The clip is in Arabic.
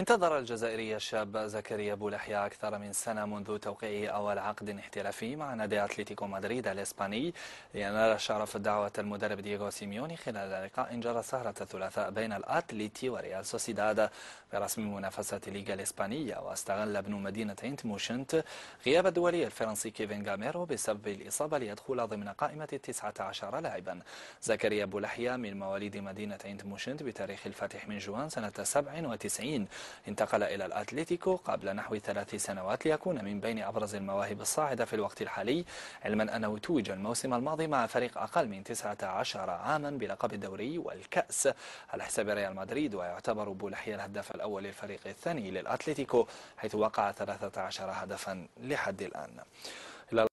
انتظر الجزائري الشاب زكريا بولحيا أكثر من سنة منذ توقيعه أول عقد احترافي مع نادي أتلتيكو مدريد الإسباني لينال شرف دعوة المدرب دييغو سيميوني خلال لقاء جرى سهرة الثلاثاء بين الأتليتي وريال سوسيداد برسم منافسة الليغا الإسبانية واستغل ابن مدينة إنت موشنت غياب الدولي الفرنسي كيفن غاميرو بسبب الإصابة ليدخل ضمن قائمة 19 لاعبا زكريا بولحيا من مواليد مدينة إنت موشنت بتاريخ الفاتح من جوان سنة 97 انتقل إلى الأتليتيكو قبل نحو ثلاث سنوات ليكون من بين أبرز المواهب الصاعدة في الوقت الحالي علما أنه توج الموسم الماضي مع فريق أقل من 19 عاما بلقب الدوري والكأس على حساب ريال مدريد ويعتبر بولحية الهداف الأول للفريق الثاني للأتليتيكو حيث وقع 13 هدفا لحد الآن